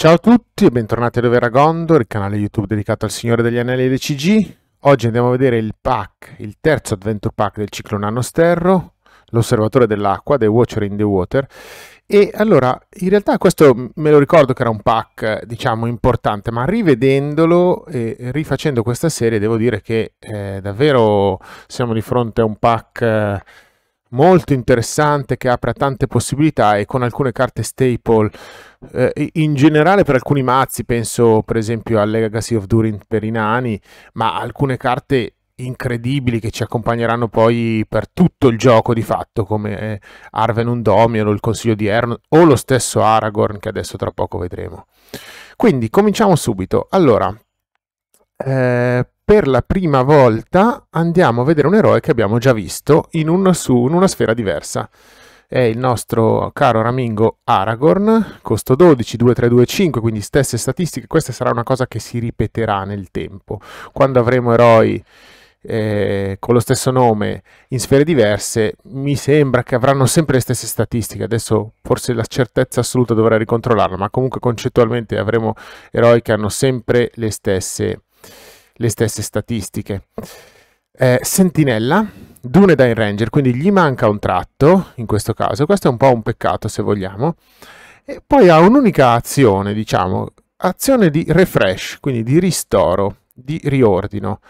Ciao a tutti e bentornati Dovera Overagondo, il canale YouTube dedicato al Signore degli Anelli dei CG. Oggi andiamo a vedere il pack, il terzo adventure pack del ciclo Nano Sterro, l'osservatore dell'acqua, The Watcher in the Water. E allora, in realtà questo me lo ricordo che era un pack, diciamo, importante, ma rivedendolo e rifacendo questa serie devo dire che eh, davvero siamo di fronte a un pack... Eh, molto interessante che apre tante possibilità e con alcune carte staple eh, in generale per alcuni mazzi, penso per esempio al Legacy of Durin per i nani, ma alcune carte incredibili che ci accompagneranno poi per tutto il gioco di fatto come eh, Arvenum Domino, il Consiglio di Ern o lo stesso Aragorn che adesso tra poco vedremo. Quindi cominciamo subito. Allora, eh, per la prima volta andiamo a vedere un eroe che abbiamo già visto in, un, su, in una sfera diversa è il nostro caro Ramingo Aragorn, costo 12, 2325, quindi stesse statistiche, questa sarà una cosa che si ripeterà nel tempo. Quando avremo eroi eh, con lo stesso nome in sfere diverse, mi sembra che avranno sempre le stesse statistiche. Adesso forse la certezza assoluta dovrà ricontrollarla, ma comunque concettualmente avremo eroi che hanno sempre le stesse, le stesse statistiche. Eh, sentinella Dune Dine Ranger, quindi gli manca un tratto in questo caso, questo è un po' un peccato se vogliamo, e poi ha un'unica azione, diciamo, azione di refresh, quindi di ristoro, di riordino.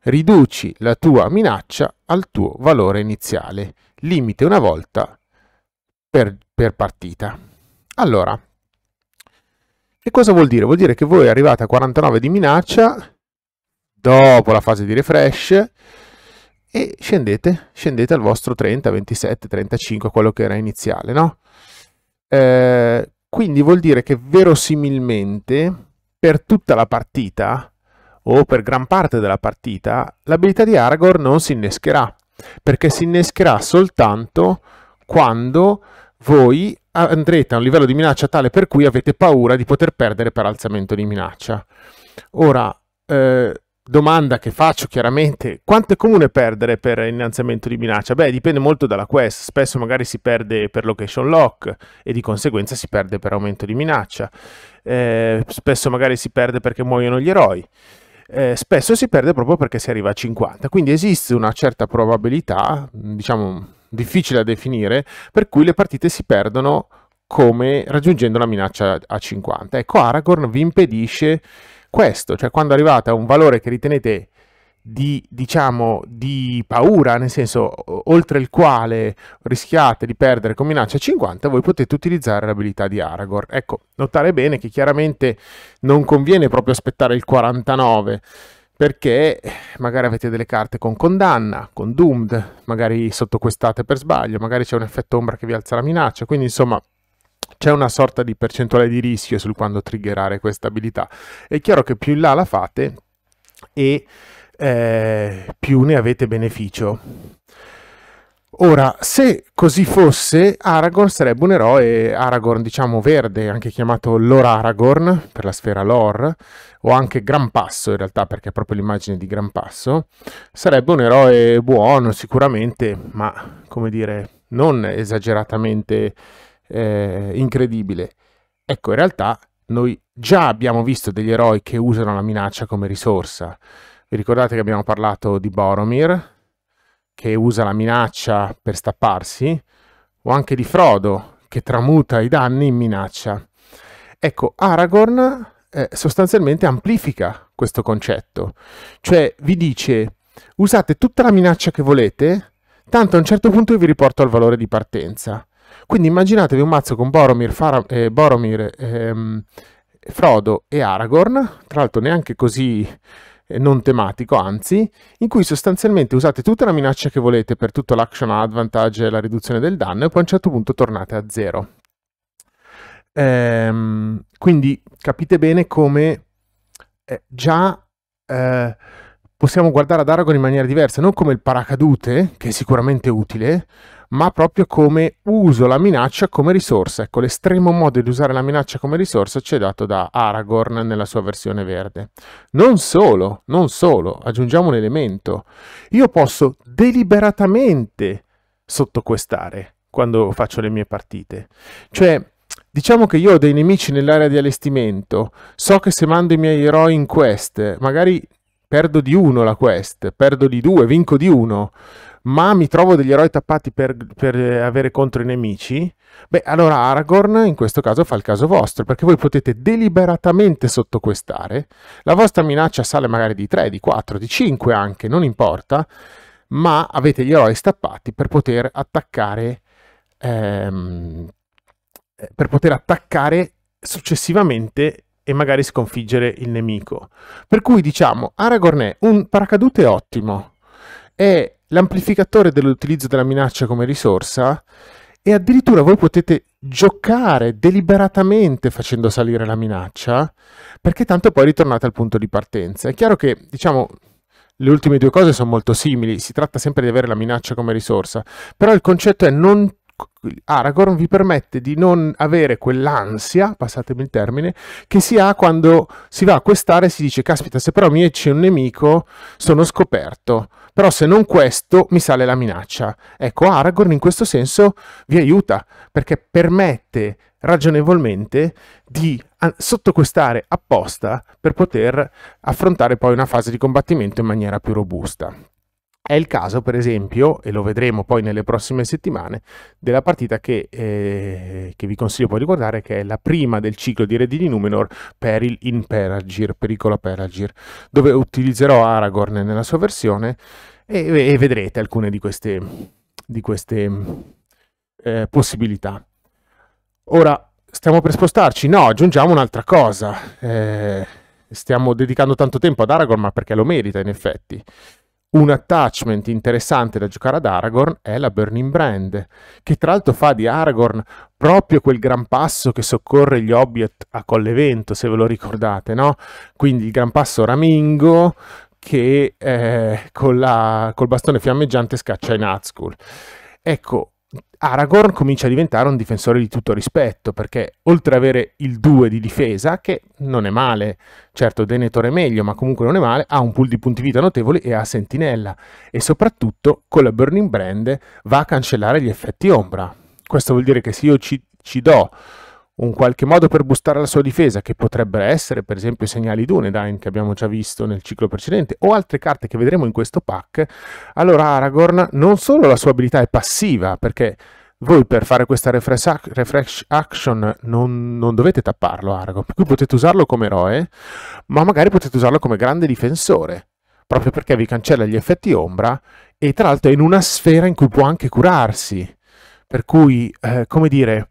Riduci la tua minaccia al tuo valore iniziale, limite una volta per, per partita. Allora, che cosa vuol dire? Vuol dire che voi arrivate a 49 di minaccia dopo la fase di refresh e scendete, scendete al vostro 30, 27, 35, quello che era iniziale, no? Eh, quindi vuol dire che verosimilmente per tutta la partita o per gran parte della partita l'abilità di Aragorn non si innescherà perché si innescherà soltanto quando voi andrete a un livello di minaccia tale per cui avete paura di poter perdere per alzamento di minaccia. Ora, eh, domanda che faccio chiaramente, quanto è comune perdere per innanziamento di minaccia? Beh, dipende molto dalla quest, spesso magari si perde per location lock e di conseguenza si perde per aumento di minaccia, eh, spesso magari si perde perché muoiono gli eroi. Eh, spesso si perde proprio perché si arriva a 50, quindi esiste una certa probabilità, diciamo difficile da definire, per cui le partite si perdono come raggiungendo la minaccia a 50. Ecco, Aragorn vi impedisce questo, cioè quando arrivate a un valore che ritenete di, diciamo, di paura, nel senso oltre il quale rischiate di perdere con minaccia 50, voi potete utilizzare l'abilità di Aragorn. Ecco, notare bene che chiaramente non conviene proprio aspettare il 49 perché magari avete delle carte con condanna, con doomed, magari sottoquestate per sbaglio, magari c'è un effetto ombra che vi alza la minaccia, quindi insomma c'è una sorta di percentuale di rischio sul quando triggerare questa abilità. È chiaro che più in là la fate e eh, più ne avete beneficio. Ora, se così fosse, Aragorn sarebbe un eroe Aragorn, diciamo verde, anche chiamato Lore Aragorn per la sfera lore, o anche Gran Passo in realtà, perché è proprio l'immagine di Gran Passo. Sarebbe un eroe buono sicuramente, ma come dire, non esageratamente eh, incredibile. Ecco, in realtà noi già abbiamo visto degli eroi che usano la minaccia come risorsa. Vi ricordate che abbiamo parlato di Boromir, che usa la minaccia per stapparsi, o anche di Frodo, che tramuta i danni in minaccia. Ecco, Aragorn eh, sostanzialmente amplifica questo concetto, cioè vi dice usate tutta la minaccia che volete, tanto a un certo punto io vi riporto al valore di partenza. Quindi immaginatevi un mazzo con Boromir, Fara, eh, Boromir ehm, Frodo e Aragorn, tra l'altro neanche così eh, non tematico, anzi, in cui sostanzialmente usate tutta la minaccia che volete per tutto l'action advantage e la riduzione del danno e poi a un certo punto tornate a zero. Ehm, quindi capite bene come eh, già eh, possiamo guardare ad Aragorn in maniera diversa, non come il paracadute, che è sicuramente utile, ma proprio come uso la minaccia come risorsa. Ecco, l'estremo modo di usare la minaccia come risorsa ci è dato da Aragorn nella sua versione verde. Non solo, non solo, aggiungiamo un elemento. Io posso deliberatamente sottoquestare quando faccio le mie partite. Cioè, Diciamo che io ho dei nemici nell'area di allestimento, so che se mando i miei eroi in quest, magari perdo di uno la quest, perdo di due, vinco di uno, ma mi trovo degli eroi tappati per, per eh, avere contro i nemici, beh, allora Aragorn in questo caso fa il caso vostro, perché voi potete deliberatamente sottoquestare, la vostra minaccia sale magari di 3, di 4, di 5 anche, non importa, ma avete gli eroi stappati per poter attaccare, ehm, eh, per poter attaccare successivamente e magari sconfiggere il nemico. Per cui diciamo, Aragorn è un paracadute ottimo, è l'amplificatore dell'utilizzo della minaccia come risorsa e addirittura voi potete giocare deliberatamente facendo salire la minaccia perché tanto poi ritornate al punto di partenza. È chiaro che, diciamo, le ultime due cose sono molto simili, si tratta sempre di avere la minaccia come risorsa, però il concetto è non Aragorn vi permette di non avere quell'ansia, passatemi il termine, che si ha quando si va a questare e si dice caspita se però mi esce un nemico sono scoperto, però se non questo, mi sale la minaccia. Ecco, Aragorn in questo senso vi aiuta, perché permette ragionevolmente di sottoquestare apposta per poter affrontare poi una fase di combattimento in maniera più robusta. È il caso, per esempio, e lo vedremo poi nelle prossime settimane, della partita che, eh, che vi consiglio poi di guardare, che è la prima del ciclo di Redini di Numenor, Peril in Peragir, pericolo Peragir, dove utilizzerò Aragorn nella sua versione e, e vedrete alcune di queste, di queste eh, possibilità. Ora, stiamo per spostarci? No, aggiungiamo un'altra cosa. Eh, stiamo dedicando tanto tempo ad Aragorn, ma perché lo merita in effetti un attachment interessante da giocare ad Aragorn è la Burning Brand, che tra l'altro fa di Aragorn proprio quel gran passo che soccorre gli Hobbit a Collevento, se ve lo ricordate, no? Quindi il gran passo Ramingo che eh, con la, col bastone fiammeggiante scaccia i Nazgûl. Ecco, Aragorn comincia a diventare un difensore di tutto rispetto, perché oltre ad avere il 2 di difesa, che non è male, certo Denethor è meglio, ma comunque non è male, ha un pool di punti vita notevoli e ha sentinella, e soprattutto con la Burning Brand va a cancellare gli effetti ombra. Questo vuol dire che se io ci, ci do un qualche modo per boostare la sua difesa, che potrebbero essere per esempio i segnali d'Unedain che abbiamo già visto nel ciclo precedente, o altre carte che vedremo in questo pack, allora Aragorn non solo la sua abilità è passiva, perché voi per fare questa refresh, action non, non dovete tapparlo Aragorn, per cui potete usarlo come eroe, ma magari potete usarlo come grande difensore, proprio perché vi cancella gli effetti ombra e tra l'altro è in una sfera in cui può anche curarsi. Per cui, eh, come dire,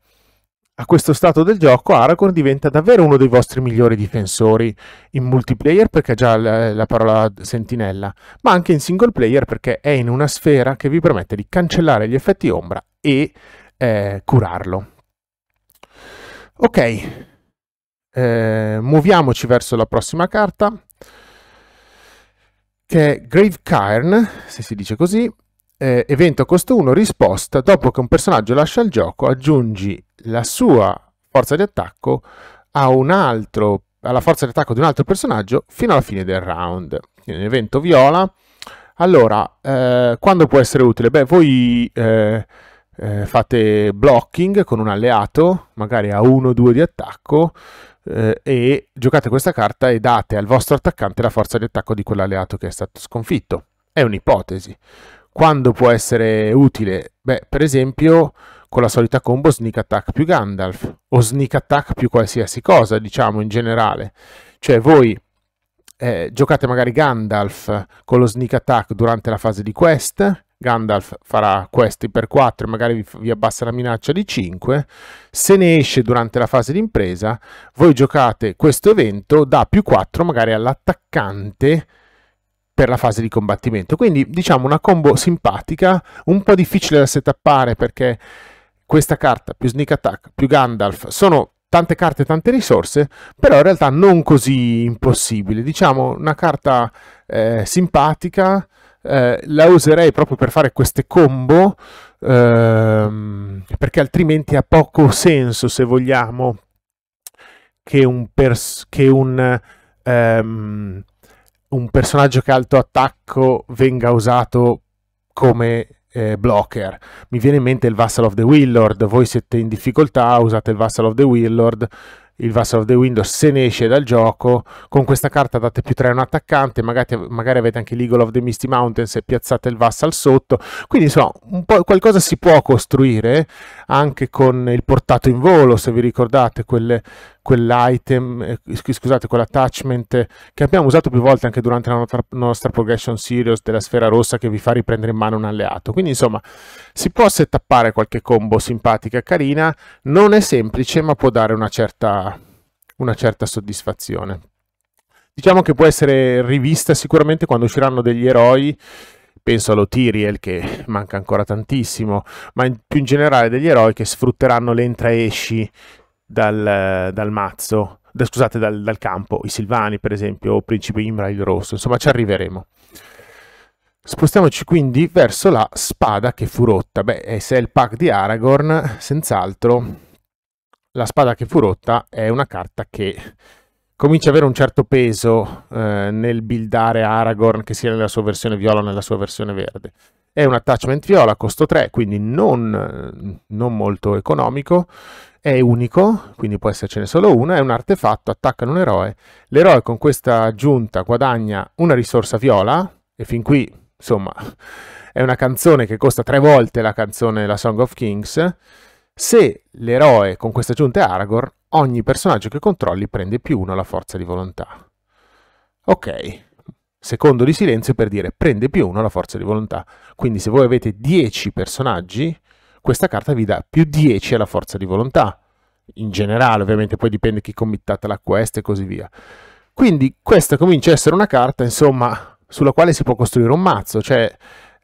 a questo stato del gioco Aragorn diventa davvero uno dei vostri migliori difensori in multiplayer perché ha già la, la, parola sentinella, ma anche in single player perché è in una sfera che vi permette di cancellare gli effetti ombra e eh, curarlo. Ok, eh, muoviamoci verso la prossima carta che è Grave Cairn, se si dice così, eh, evento a costo 1 risposta, dopo che un personaggio lascia il gioco, aggiungi la sua forza di attacco a un altro, alla forza di attacco di un altro personaggio fino alla fine del round. Quindi un evento viola. Allora, eh, quando può essere utile? Beh, voi eh, eh, fate blocking con un alleato, magari a 1-2 o di attacco, eh, e giocate questa carta e date al vostro attaccante la forza di attacco di quell'alleato che è stato sconfitto. È un'ipotesi. Quando può essere utile? Beh, per esempio con la solita combo Sneak Attack più Gandalf o Sneak Attack più qualsiasi cosa, diciamo in generale. Cioè voi eh, giocate magari Gandalf con lo Sneak Attack durante la fase di quest, Gandalf farà questi per 4 e magari vi, vi, abbassa la minaccia di 5 se ne esce durante la fase di impresa, voi giocate questo evento da più 4 magari all'attaccante per la fase di combattimento. Quindi diciamo una combo simpatica, un po' difficile da settappare perché questa carta più Sneak Attack più Gandalf sono tante carte e tante risorse, però in realtà non così impossibile. Diciamo una carta eh, simpatica, eh, la userei proprio per fare queste combo, ehm, perché altrimenti ha poco senso, se vogliamo, che un... Pers- che un ehm, un personaggio che ha alto attacco venga usato come eh, blocker. Mi viene in mente il Vassal of the Willord, voi siete in difficoltà, usate il Vassal of the Willord, il Vassal of the Windows se ne esce dal gioco, con questa carta date più 3 a un attaccante, magari, magari avete anche l'Eagle of the Misty Mountains e piazzate il Vassal sotto, quindi insomma un po' qualcosa si può costruire anche con il portato in volo, se vi ricordate quelle quell'item, eh, scusate, quell'attachment che abbiamo usato più volte anche durante la nostra progression series della sfera rossa che vi fa riprendere in mano un alleato. Quindi insomma, si può settappare qualche combo simpatica, carina, non è semplice ma può dare una certa, una certa soddisfazione. Diciamo che può essere rivista sicuramente quando usciranno degli eroi penso allo Tyriel che manca ancora tantissimo, ma in più in generale degli eroi che sfrutteranno l'entra-esci dal, dal mazzo, da, scusate, dal, dal, campo, i Silvani per esempio, o Principe Imra il Rosso, insomma ci arriveremo. Spostiamoci quindi verso la spada che fu rotta. Beh, eh, se è il pack di Aragorn, senz'altro la spada che fu rotta è una carta che comincia ad avere un certo peso eh, nel buildare Aragorn che sia nella sua versione viola o nella sua versione verde. È un attachment viola, costo 3, quindi non, non molto economico, è unico, quindi può essercene solo uno, è un artefatto, attaccano un eroe, l'eroe con questa aggiunta guadagna una risorsa viola, e fin qui, insomma, è una canzone che costa tre volte la canzone La Song of Kings, se l'eroe con questa aggiunta è Aragorn, ogni personaggio che controlli prende più uno alla forza di volontà. Ok, secondo di silenzio per dire prende più uno alla forza di volontà. Quindi se voi avete 10 personaggi, questa carta vi dà più 10 alla forza di volontà. In generale, ovviamente, poi dipende chi committata la quest e così via. Quindi questa comincia a essere una carta, insomma, sulla quale si può costruire un mazzo, cioè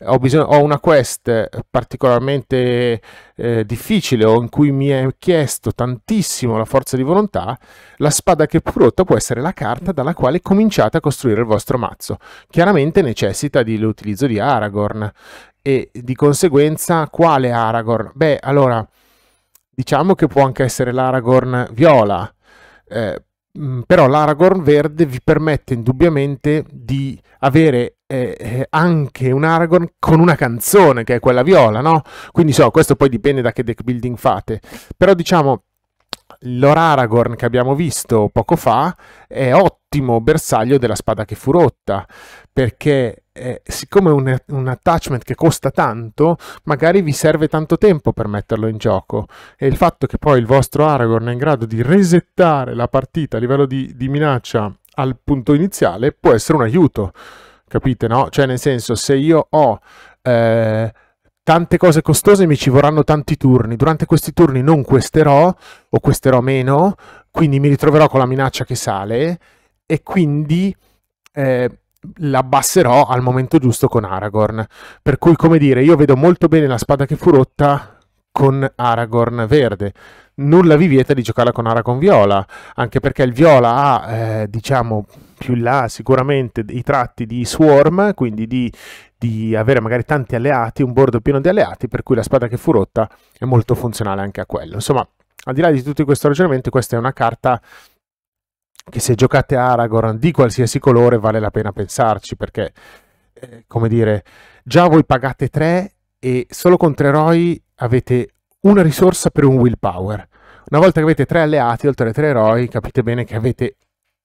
ho, bisogno, ho una quest particolarmente eh, difficile o in cui mi è chiesto tantissimo la forza di volontà, la spada che è prodotta può essere la carta dalla quale cominciate a costruire il vostro mazzo. Chiaramente necessita dell'utilizzo di Aragorn e di conseguenza quale Aragorn? Beh, allora diciamo che può anche essere l'Aragorn viola. Eh, però l'Aragorn verde vi permette indubbiamente di avere eh, anche un Aragorn con una canzone che è quella viola, no? Quindi so, questo poi dipende da che deck building fate, però diciamo l'Oraragorn che abbiamo visto poco fa è ottimo bersaglio della spada che fu rotta, perché eh, siccome è un, un, attachment che costa tanto, magari vi serve tanto tempo per metterlo in gioco e il fatto che poi il vostro Aragorn è in grado di resettare la partita a livello di, di minaccia al punto iniziale può essere un aiuto capite no? Cioè nel senso se io ho eh, tante cose costose mi ci vorranno tanti turni, durante questi turni non questerò o questerò meno, quindi mi ritroverò con la minaccia che sale e quindi... Eh, l'abbasserò al momento giusto con Aragorn. Per cui, come dire, io vedo molto bene la spada che fu rotta con Aragorn verde. Nulla vi vieta di giocarla con Aragorn viola, anche perché il viola ha, eh, diciamo, più in là sicuramente i tratti di Swarm, quindi di, di, avere magari tanti alleati, un bordo pieno di alleati, per cui la spada che fu rotta è molto funzionale anche a quello. Insomma, al di là di tutto questo ragionamento, questa è una carta che se giocate Aragorn di qualsiasi colore vale la pena pensarci, perché, eh, come dire, già voi pagate 3 e solo contro eroi avete una risorsa per un willpower. Una volta che avete tre alleati, oltre ai tre eroi, capite bene che avete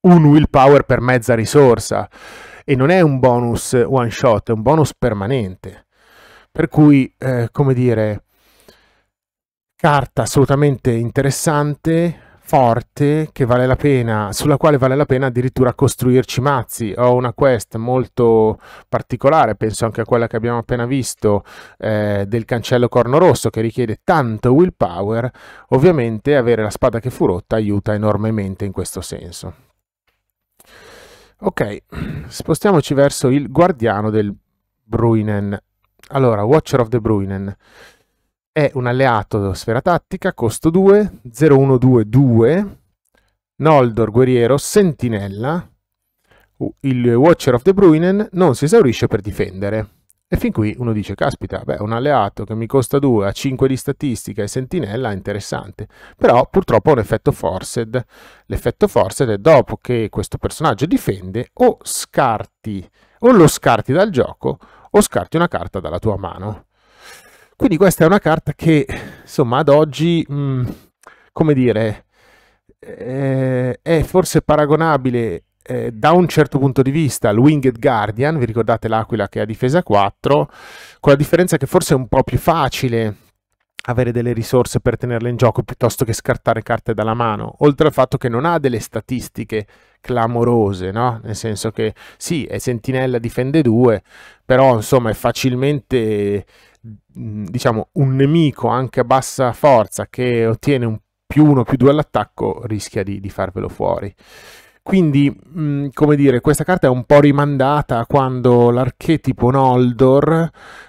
un willpower per mezza risorsa. E non è un bonus one shot, è un bonus permanente. Per cui, eh, come dire, carta assolutamente interessante, forte che vale la pena, sulla quale vale la pena addirittura costruirci mazzi. Ho una quest molto particolare, penso anche a quella che abbiamo appena visto eh, del cancello corno rosso che richiede tanto willpower. Ovviamente avere la spada che fu rotta aiuta enormemente in questo senso. Ok, spostiamoci verso il guardiano del Bruinen. Allora, Watcher of the Bruinen. È un alleato sfera tattica, costo 2, 0122, Noldor guerriero, sentinella. Il Watcher of the Bruinen non si esaurisce per difendere. E fin qui uno dice, caspita, beh, un alleato che mi costa 2 a 5 di statistica e sentinella interessante, però purtroppo ha un effetto forced. L'effetto forced è dopo che questo personaggio difende o scarti, o lo scarti dal gioco o scarti una carta dalla tua mano. Quindi questa è una carta che, insomma, ad oggi, mh, mm, come dire, eh, è forse paragonabile eh, da un certo punto di vista al Winged Guardian, vi ricordate l'Aquila che ha difesa 4, con la differenza che forse è un po' più facile avere delle risorse per tenerle in gioco piuttosto che scartare carte dalla mano, oltre al fatto che non ha delle statistiche clamorose, no? Nel senso che sì, è sentinella, difende 2, però insomma è facilmente Mm, diciamo, un nemico anche a bassa forza che ottiene un più uno più due all'attacco rischia di, di, farvelo fuori. Quindi, mh, mm, come dire, questa carta è un po' rimandata a quando l'archetipo Noldor,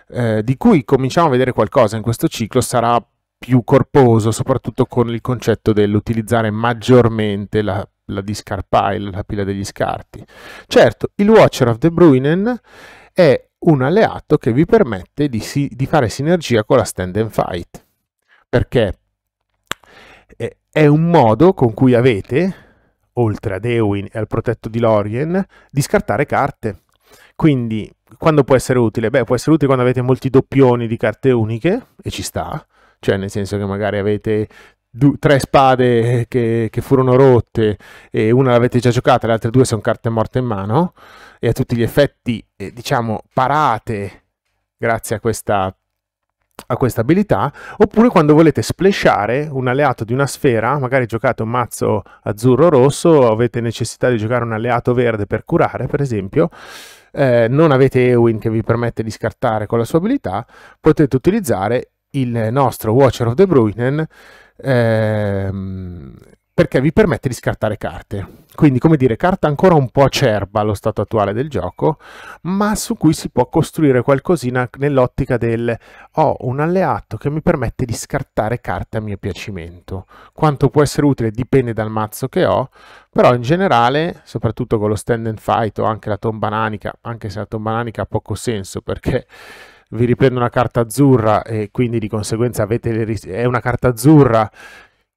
eh, di cui cominciamo a vedere qualcosa in questo ciclo, sarà più corposo, soprattutto con il concetto dell'utilizzare maggiormente la, la discard pile, la pila degli scarti. Certo, il Watcher of the Bruinen è un alleato che vi permette di, si, di fare sinergia con la stand and fight, perché eh, è un modo con cui avete, oltre ad Ewin e al protetto di Lorien, di scartare carte. Quindi, quando può essere utile? Beh, può essere utile quando avete molti doppioni di carte uniche, e ci sta, cioè nel senso che magari avete du- tre spade che, che, furono rotte e una l'avete già giocata, le altre due sono carte morte in mano e a tutti gli effetti, eh, diciamo, parate grazie a questa a questa abilità, oppure quando volete splashare un alleato di una sfera, magari giocate un mazzo azzurro-rosso, avete necessità di giocare un alleato verde per curare, per esempio, eh, non avete Ewin che vi permette di scartare con la sua abilità, potete utilizzare il nostro Watcher of the Bruinen ehm, perché vi permette di scartare carte. Quindi, come dire, carta ancora un po' acerba allo stato attuale del gioco, ma su cui si può costruire qualcosina nell'ottica del ho oh, un alleato che mi permette di scartare carte a mio piacimento. Quanto può essere utile dipende dal mazzo che ho, però in generale, soprattutto con lo stand and fight o anche la tomba nanica, anche se la tomba nanica ha poco senso perché vi riprendono una carta azzurra e quindi di conseguenza ris- è una carta azzurra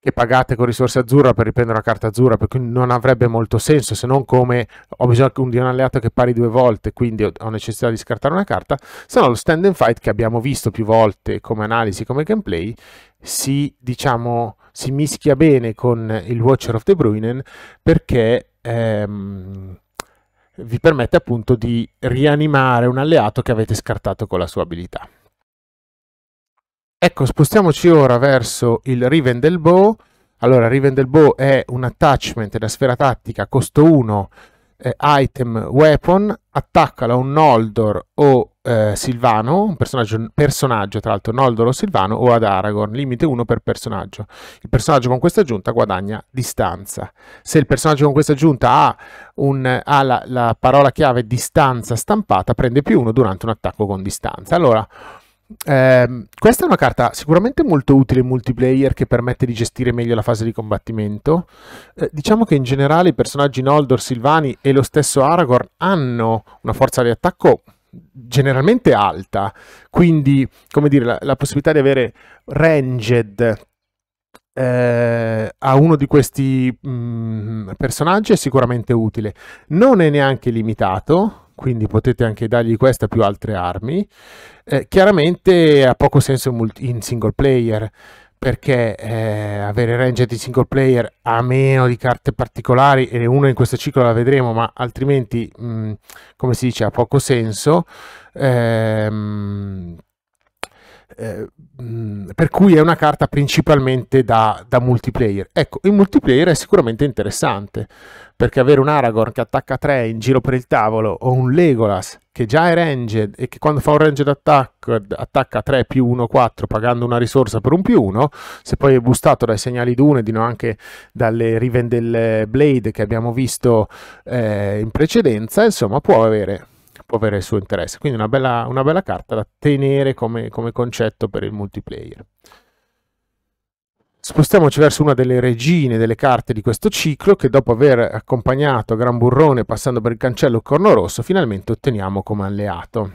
che pagate con risorse azzurra per riprendere una carta azzurra, per cui non avrebbe molto senso se non come ho bisogno di un alleato che pari due volte, quindi ho necessità di scartare una carta, se no lo stand and fight che abbiamo visto più volte come analisi, come gameplay, si, diciamo, si mischia bene con il Watcher of the Bruinen perché ehm, vi permette appunto di rianimare un alleato che avete scartato con la sua abilità. Ecco, spostiamoci ora verso il Riven del Bow. Allora, Riven del Bow è un attachment da sfera tattica, costo 1, eh, item weapon, attaccala un Noldor o eh, Silvano, un personaggio, personaggio, tra l'altro Noldor o Silvano o ad Aragorn, limite 1 per personaggio. Il personaggio con questa aggiunta guadagna distanza. Se il personaggio con questa aggiunta ha, un, ha la, la, parola chiave distanza stampata, prende più 1 durante un attacco con distanza. Allora, Ehm, questa è una carta sicuramente molto utile in multiplayer che permette di gestire meglio la fase di combattimento. Eh, diciamo che in generale i personaggi Noldor, Silvani e lo stesso Aragorn hanno una forza di attacco generalmente alta, quindi come dire, la, la possibilità di avere ranged eh, a uno di questi mh, mm, personaggi è sicuramente utile. Non è neanche limitato, quindi potete anche dargli questa più altre armi. Eh, chiaramente ha poco senso in single player perché eh, avere range di single player a meno di carte particolari e una in questo ciclo la vedremo ma altrimenti mh, come si dice ha poco senso ehm, eh, mm, per cui è una carta principalmente da, da, multiplayer. Ecco, il multiplayer è sicuramente interessante, perché avere un Aragorn che attacca 3 in giro per il tavolo, o un Legolas che già è ranged e che quando fa un ranged attack attacca 3 più 1, 4 pagando una risorsa per un più 1, se poi è boostato dai segnali d'unedino anche dalle riven Blade che abbiamo visto eh, in precedenza, insomma può avere può avere il suo interesse. Quindi una bella, una bella carta da tenere come, come concetto per il multiplayer. Spostiamoci verso una delle regine delle carte di questo ciclo che dopo aver accompagnato Gran Burrone passando per il cancello Corno Rosso finalmente otteniamo come alleato.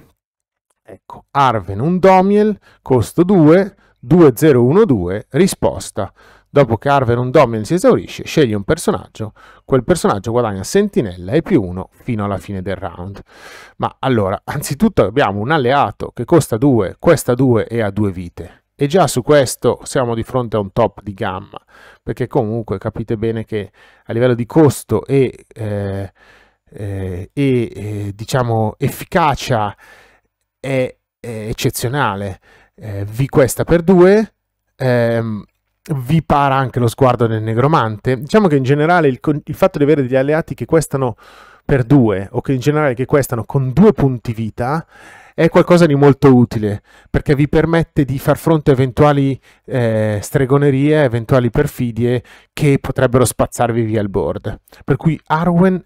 Ecco, Arven Undomiel, costo 2, 2012, risposta. Dopo che un Dominion si esaurisce, sceglie un personaggio, quel personaggio guadagna sentinella e più uno fino alla fine del round. Ma allora, anzitutto abbiamo un alleato che costa 2, questa 2 e ha 2 vite. E già su questo siamo di fronte a un top di gamma, perché comunque capite bene che a livello di costo e, eh, eh, e eh, diciamo efficacia è, è eccezionale. Eh, v questa per due, ehm, vi para anche lo sguardo del negromante. Diciamo che in generale il, il, fatto di avere degli alleati che questano per due o che in generale che questano con due punti vita è qualcosa di molto utile perché vi permette di far fronte a eventuali eh, stregonerie, eventuali perfidie che potrebbero spazzarvi via il board. Per cui Arwen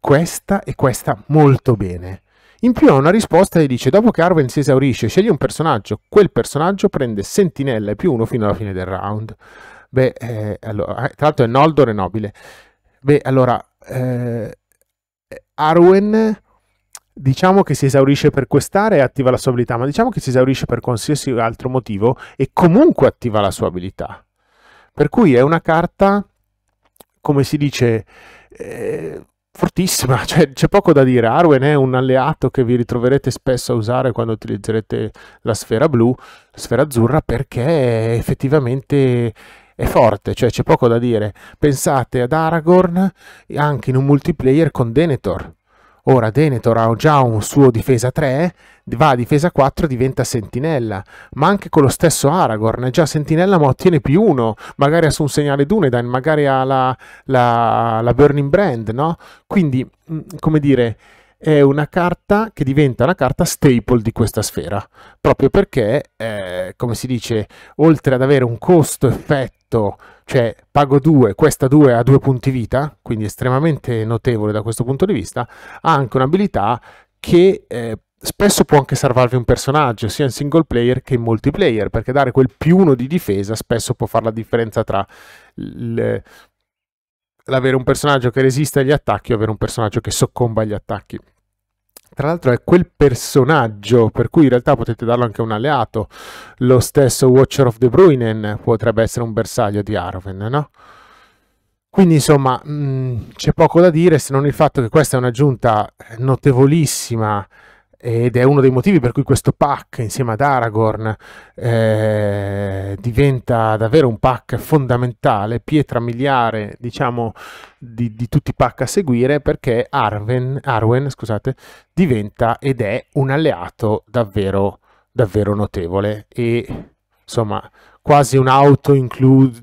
questa e questa molto bene. In più ha una risposta e dice dopo che Arwen si esaurisce scegli un personaggio, quel personaggio prende sentinella e più uno fino alla fine del round. Beh, eh, allora, eh, tra l'altro è Noldor e Nobile. Beh, allora, eh, Arwen diciamo che si esaurisce per quest'area e attiva la sua abilità, ma diciamo che si esaurisce per qualsiasi altro motivo e comunque attiva la sua abilità. Per cui è una carta, come si dice, eh, fortissima, cioè, c'è poco da dire. Arwen è un alleato che vi ritroverete spesso a usare quando utilizzerete la sfera blu, la sfera azzurra, perché effettivamente è forte, cioè c'è poco da dire. Pensate ad Aragorn anche in un multiplayer con Denethor Ora Denethor ha già un suo difesa 3, va a difesa 4 e diventa sentinella, ma anche con lo stesso Aragorn è già sentinella ma ottiene più 1, magari ha su un segnale Dunedain, magari ha la, la, la Burning Brand, no? Quindi, mm, come dire, è una carta che diventa una carta staple di questa sfera, proprio perché, eh, come si dice, oltre ad avere un costo effetto cioè pago 2, questa 2 ha 2 punti vita, quindi estremamente notevole da questo punto di vista, ha anche un'abilità che eh, spesso può anche salvarvi un personaggio, sia in single player che in multiplayer, perché dare quel più uno di difesa spesso può fare la differenza tra il, l'avere un personaggio che resiste agli attacchi o avere un personaggio che soccomba agli attacchi. Tra l'altro è quel personaggio, per cui in realtà potete darlo anche a un alleato. Lo stesso Watcher of the Bruinen potrebbe essere un bersaglio di Arwen, no? Quindi insomma mm, c'è poco da dire se non il fatto che questa è un'aggiunta notevolissima ed è uno dei motivi per cui questo pack insieme ad Aragorn eh, diventa davvero un pack fondamentale, pietra miliare diciamo di, di tutti i pack a seguire perché Arwen, Arwen scusate, diventa ed è un alleato davvero, davvero notevole e insomma quasi un'auto include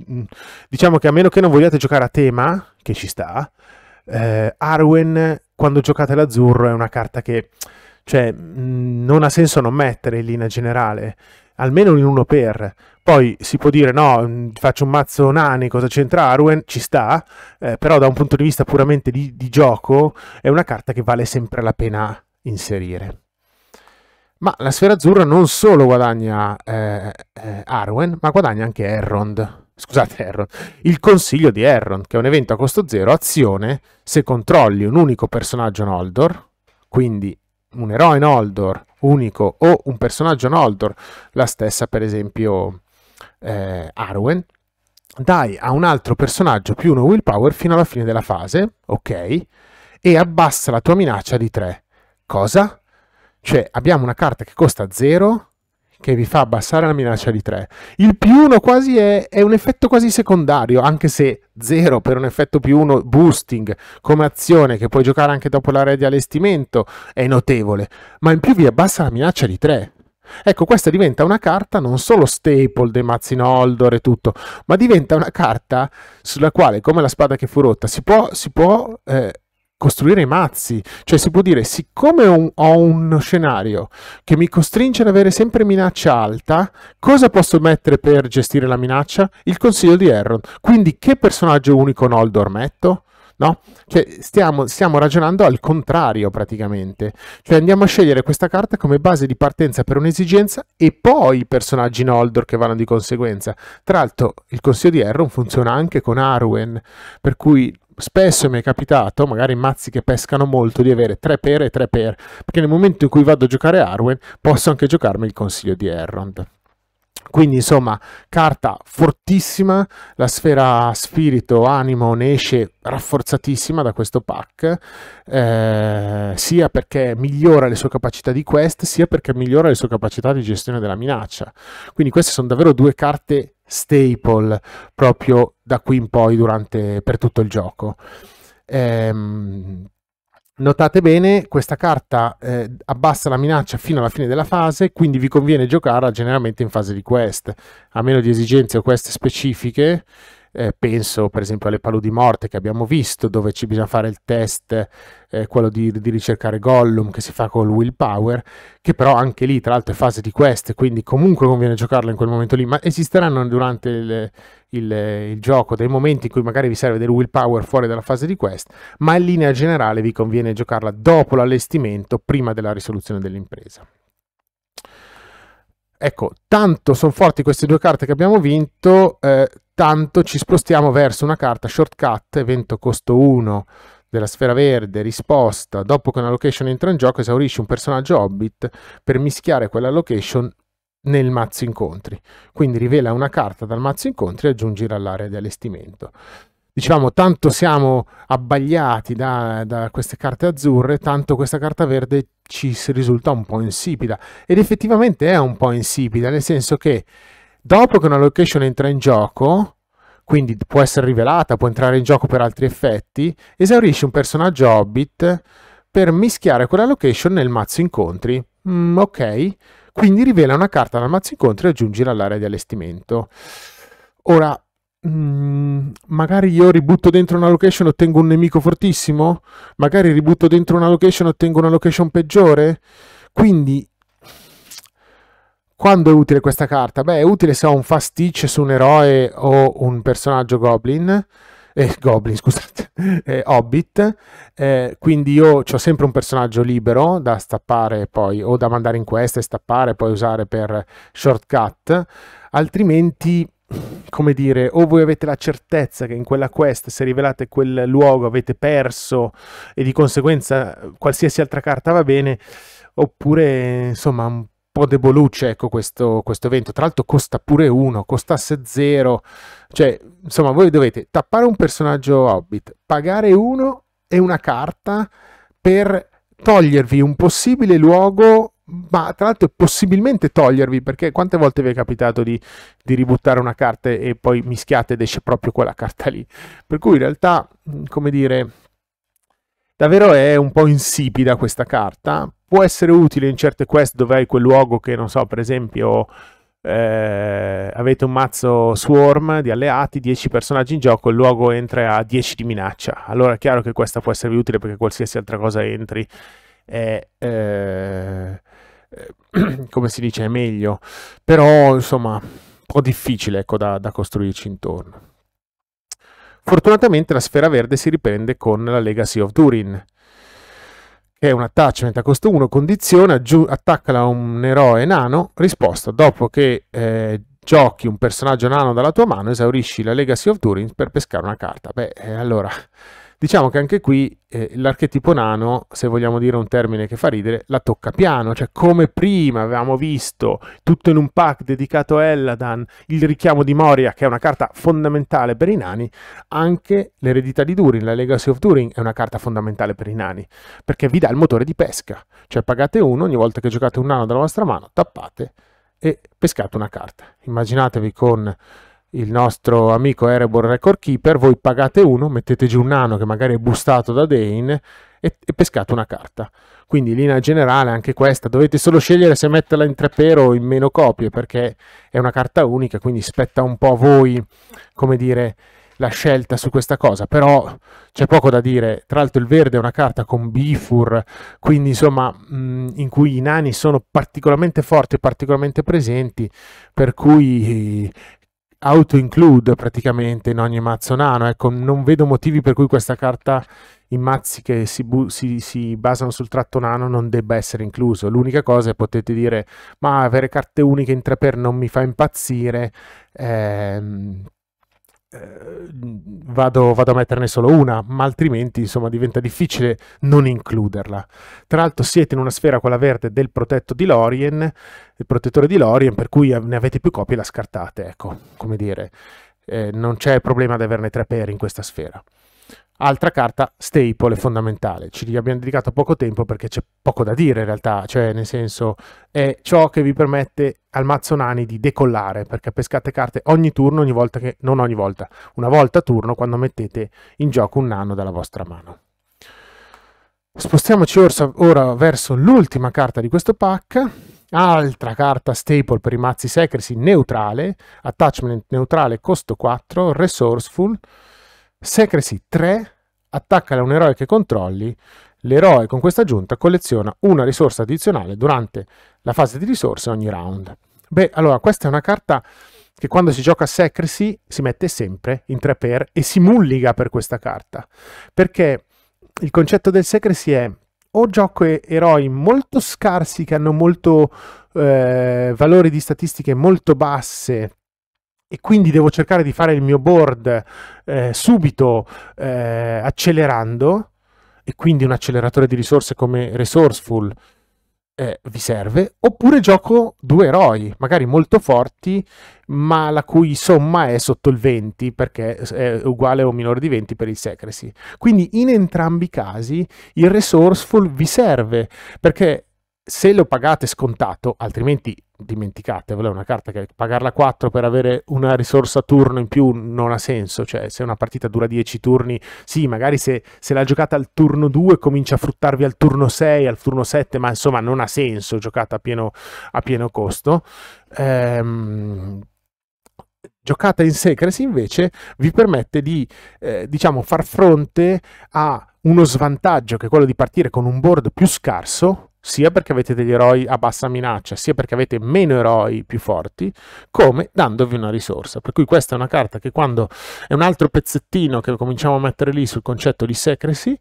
diciamo che a meno che non vogliate giocare a tema che ci sta eh, Arwen quando giocate l'azzurro è una carta che cioè, mm, non ha senso non mettere in linea generale, almeno in uno per. Poi si può dire no, mm, faccio un mazzo Nani, cosa c'entra Arwen? Ci sta, eh, però da un punto di vista puramente di, di gioco è una carta che vale sempre la pena inserire. Ma la sfera azzurra non solo guadagna eh, eh Arwen, ma guadagna anche Errond. Scusate, Errond. Il consiglio di Errond, che è un evento a costo zero, azione, se controlli un unico personaggio Noldor, quindi un eroe Noldor unico o un personaggio Noldor, la stessa per esempio eh, Arwen, dai a un altro personaggio più uno willpower fino alla fine della fase, ok, e abbassa la tua minaccia di 3. Cosa? Cioè abbiamo una carta che costa 0 che vi fa abbassare la minaccia di 3. Il più 1 quasi è, è, un effetto quasi secondario, anche se 0 per un effetto più 1 boosting come azione che puoi giocare anche dopo l'area di allestimento è notevole, ma in più vi abbassa la minaccia di 3. Ecco, questa diventa una carta non solo staple dei mazzi Noldor e tutto, ma diventa una carta sulla quale, come la spada che fu rotta, si può, si può eh, costruire i mazzi, cioè si può dire siccome ho, ho uno scenario che mi costringe ad avere sempre minaccia alta, cosa posso mettere per gestire la minaccia? Il consiglio di Erron. Quindi che personaggio unico Noldor metto? No? Cioè, stiamo, stiamo, ragionando al contrario praticamente. Cioè, andiamo a scegliere questa carta come base di partenza per un'esigenza e poi i personaggi Noldor che vanno di conseguenza. Tra l'altro, il consiglio di Erron funziona anche con Arwen, per cui spesso mi è capitato, magari in mazzi che pescano molto, di avere tre pere e tre pere, perché nel momento in cui vado a giocare Arwen posso anche giocarmi il consiglio di Errond. Quindi insomma, carta fortissima, la sfera spirito, animo ne esce rafforzatissima da questo pack, eh, sia perché migliora le sue capacità di quest, sia perché migliora le sue capacità di gestione della minaccia. Quindi queste sono davvero due carte staple proprio da qui in poi durante, per tutto il gioco. Ehm, Notate bene, questa carta eh, abbassa la minaccia fino alla fine della fase, quindi vi conviene giocarla generalmente in fase di quest, a meno di esigenze o quest specifiche, eh, penso per esempio alle paludi morte che abbiamo visto, dove ci bisogna fare il test, eh, quello di, di, ricercare Gollum che si fa con il willpower, che però anche lì tra l'altro è fase di quest, quindi comunque conviene giocarlo in quel momento lì, ma esisteranno durante il, il, il gioco dei momenti in cui magari vi serve del willpower fuori dalla fase di quest, ma in linea generale vi conviene giocarla dopo l'allestimento, prima della risoluzione dell'impresa. Ecco, tanto sono forti queste due carte che abbiamo vinto, eh, tanto ci spostiamo verso una carta shortcut, evento costo 1 della sfera verde, risposta, dopo che una location entra in gioco esaurisce un personaggio hobbit per mischiare quella location nel mazzo incontri. Quindi rivela una carta dal mazzo incontri e aggiungila all'area di allestimento diciamo, tanto siamo abbagliati da, da, queste carte azzurre, tanto questa carta verde ci risulta un po' insipida. Ed effettivamente è un po' insipida, nel senso che dopo che una location entra in gioco, quindi può essere rivelata, può entrare in gioco per altri effetti, esaurisce un personaggio Hobbit per mischiare quella location nel mazzo incontri. Mm, ok, quindi rivela una carta dal mazzo incontri e aggiungila all'area di allestimento. Ora, Mm, magari io ributto dentro una location e ottengo un nemico fortissimo? Magari ributto dentro una location e ottengo una location peggiore? Quindi, quando è utile questa carta? Beh, è utile se ho un fastidio su un eroe o un personaggio goblin. Eh, goblin, scusate, eh, Hobbit. Eh, quindi io ho sempre un personaggio libero da stappare poi, o da mandare in questa e stappare, poi usare per shortcut. Altrimenti come dire, o voi avete la certezza che in quella quest, se rivelate quel luogo, avete perso e di conseguenza qualsiasi altra carta va bene, oppure insomma un po' debolucce ecco, questo, questo evento. Tra l'altro costa pure uno, costasse zero. Cioè, insomma, voi dovete tappare un personaggio Hobbit, pagare uno e una carta per togliervi un possibile luogo ma tra l'altro possibilmente togliervi perché quante volte vi è capitato di, di ributtare una carta e poi mischiate ed esce proprio quella carta lì per cui in realtà come dire davvero è un po' insipida questa carta può essere utile in certe quest dove hai quel luogo che non so per esempio eh, avete un mazzo swarm di alleati 10 personaggi in gioco il luogo entra a 10 di minaccia allora è chiaro che questa può esservi utile perché qualsiasi altra cosa entri è eh, eh, come si dice, è meglio, però insomma un po' difficile ecco, da, da costruirci intorno. Fortunatamente la sfera verde si riprende con la Legacy of Durin, che è un attachment a costo 1, condiziona, giù, attaccala un eroe nano, risposta, dopo che eh, giochi un personaggio nano dalla tua mano, esaurisci la Legacy of Durin per pescare una carta. Beh, allora, Diciamo che anche qui eh, l'archetipo nano, se vogliamo dire un termine che fa ridere, la tocca piano, cioè come prima avevamo visto tutto in un pack dedicato a Elladan, il richiamo di Moria che è una carta fondamentale per i nani, anche l'eredità di Durin, la Legacy of Durin è una carta fondamentale per i nani, perché vi dà il motore di pesca, cioè pagate uno ogni volta che giocate un nano dalla vostra mano, tappate e pescate una carta. Immaginatevi con il nostro amico Erebor Record Keeper, voi pagate uno, mettete giù un nano che magari è bustato da Dane e, e pescate una carta. Quindi linea generale anche questa, dovete solo scegliere se metterla in tre per o in meno copie perché è una carta unica, quindi spetta un po' a voi, come dire, la scelta su questa cosa, però c'è poco da dire. Tra l'altro il verde è una carta con bifur, quindi insomma mh, mm, in cui i nani sono particolarmente forti e particolarmente presenti, per cui auto-include praticamente in ogni mazzo nano. Ecco, non vedo motivi per cui questa carta in mazzi che si, si, si, basano sul tratto nano non debba essere incluso. L'unica cosa è potete dire, ma avere carte uniche in 3 per non mi fa impazzire. Ehm, eh, vado, vado, a metterne solo una, ma altrimenti insomma diventa difficile non includerla. Tra l'altro siete in una sfera quella verde del protetto di Lorien, il protettore di Lorien, per cui ne avete più copie e la scartate, ecco, come dire, eh, non c'è problema di averne tre per in questa sfera. Altra carta staple fondamentale, ci abbiamo dedicato poco tempo perché c'è poco da dire in realtà, cioè nel senso è ciò che vi permette al mazzo nani di decollare perché pescate carte ogni turno, ogni volta che, non ogni volta, una volta a turno quando mettete in gioco un nano dalla vostra mano. Spostiamoci ora verso l'ultima carta di questo pack, altra carta staple per i mazzi secresi neutrale, attachment neutrale costo 4, resourceful, Secrecy 3 attaccala un eroe che controlli, l'eroe con questa aggiunta colleziona una risorsa addizionale durante la fase di risorse ogni round. Beh, allora, questa è una carta che quando si gioca a Secrecy si mette sempre in 3 per e si mulliga per questa carta. Perché il concetto del Secrecy è o gioco eroi molto scarsi che hanno molto eh, valori di statistiche molto basse e quindi devo cercare di fare il mio board eh, subito eh, accelerando e quindi un acceleratore di risorse come Resourceful eh, vi serve, oppure gioco due eroi, magari molto forti, ma la cui somma è sotto il 20 perché è uguale o minore di 20 per il secrecy. Quindi in entrambi i casi il resourceful vi serve perché se lo pagate scontato, altrimenti dimenticatevelo, è una carta che pagarla 4 per avere una risorsa turno in più non ha senso, cioè se una partita dura 10 turni, sì, magari se, se la giocate al turno 2 comincia a fruttarvi al turno 6, al turno 7, ma insomma non ha senso giocata a pieno, a pieno costo. Ehm, giocata in Secrets invece vi permette di eh, diciamo, far fronte a uno svantaggio che è quello di partire con un board più scarso sia perché avete degli eroi a bassa minaccia, sia perché avete meno eroi più forti, come dandovi una risorsa. Per cui questa è una carta che quando è un altro pezzettino che cominciamo a mettere lì sul concetto di secrecy,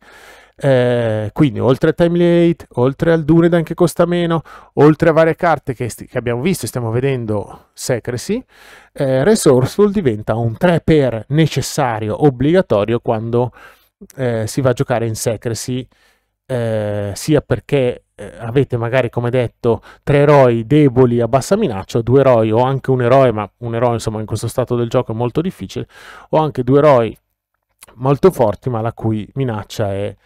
eh, quindi oltre a Timely 8, oltre al Dunedan che costa meno, oltre a varie carte che, che abbiamo visto e stiamo vedendo Secrecy, eh, Resourceful diventa un 3 per necessario, obbligatorio quando eh, si va a giocare in Secrecy, eh, sia perché eh, avete magari come detto tre eroi deboli a bassa minaccia, due eroi o anche un eroe, ma un eroe insomma in questo stato del gioco è molto difficile, o anche due eroi molto forti ma la cui minaccia è,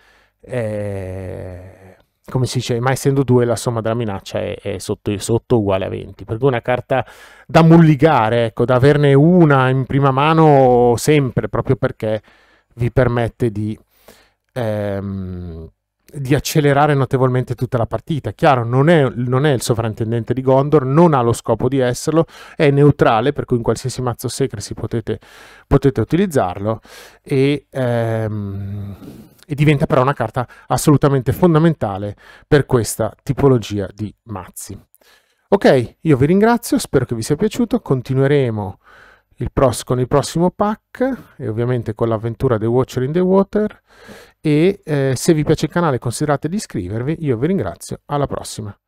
è come si dice, ma essendo due la somma della minaccia è, è sotto, sotto, uguale a 20, per cui una carta da mulligare, ecco, da averne una in prima mano sempre, proprio perché vi permette di... Ehm, di accelerare notevolmente tutta la partita. Chiaro, non è, non è, il sovrintendente di Gondor, non ha lo scopo di esserlo, è neutrale, per cui in qualsiasi mazzo secrecy potete, potete utilizzarlo e, ehm, e diventa però una carta assolutamente fondamentale per questa tipologia di mazzi. Ok, io vi ringrazio, spero che vi sia piaciuto, continueremo il pros, con il prossimo pack e ovviamente con l'avventura The Watcher in the Water e eh, se vi piace il canale considerate di iscrivervi, io vi ringrazio, alla prossima.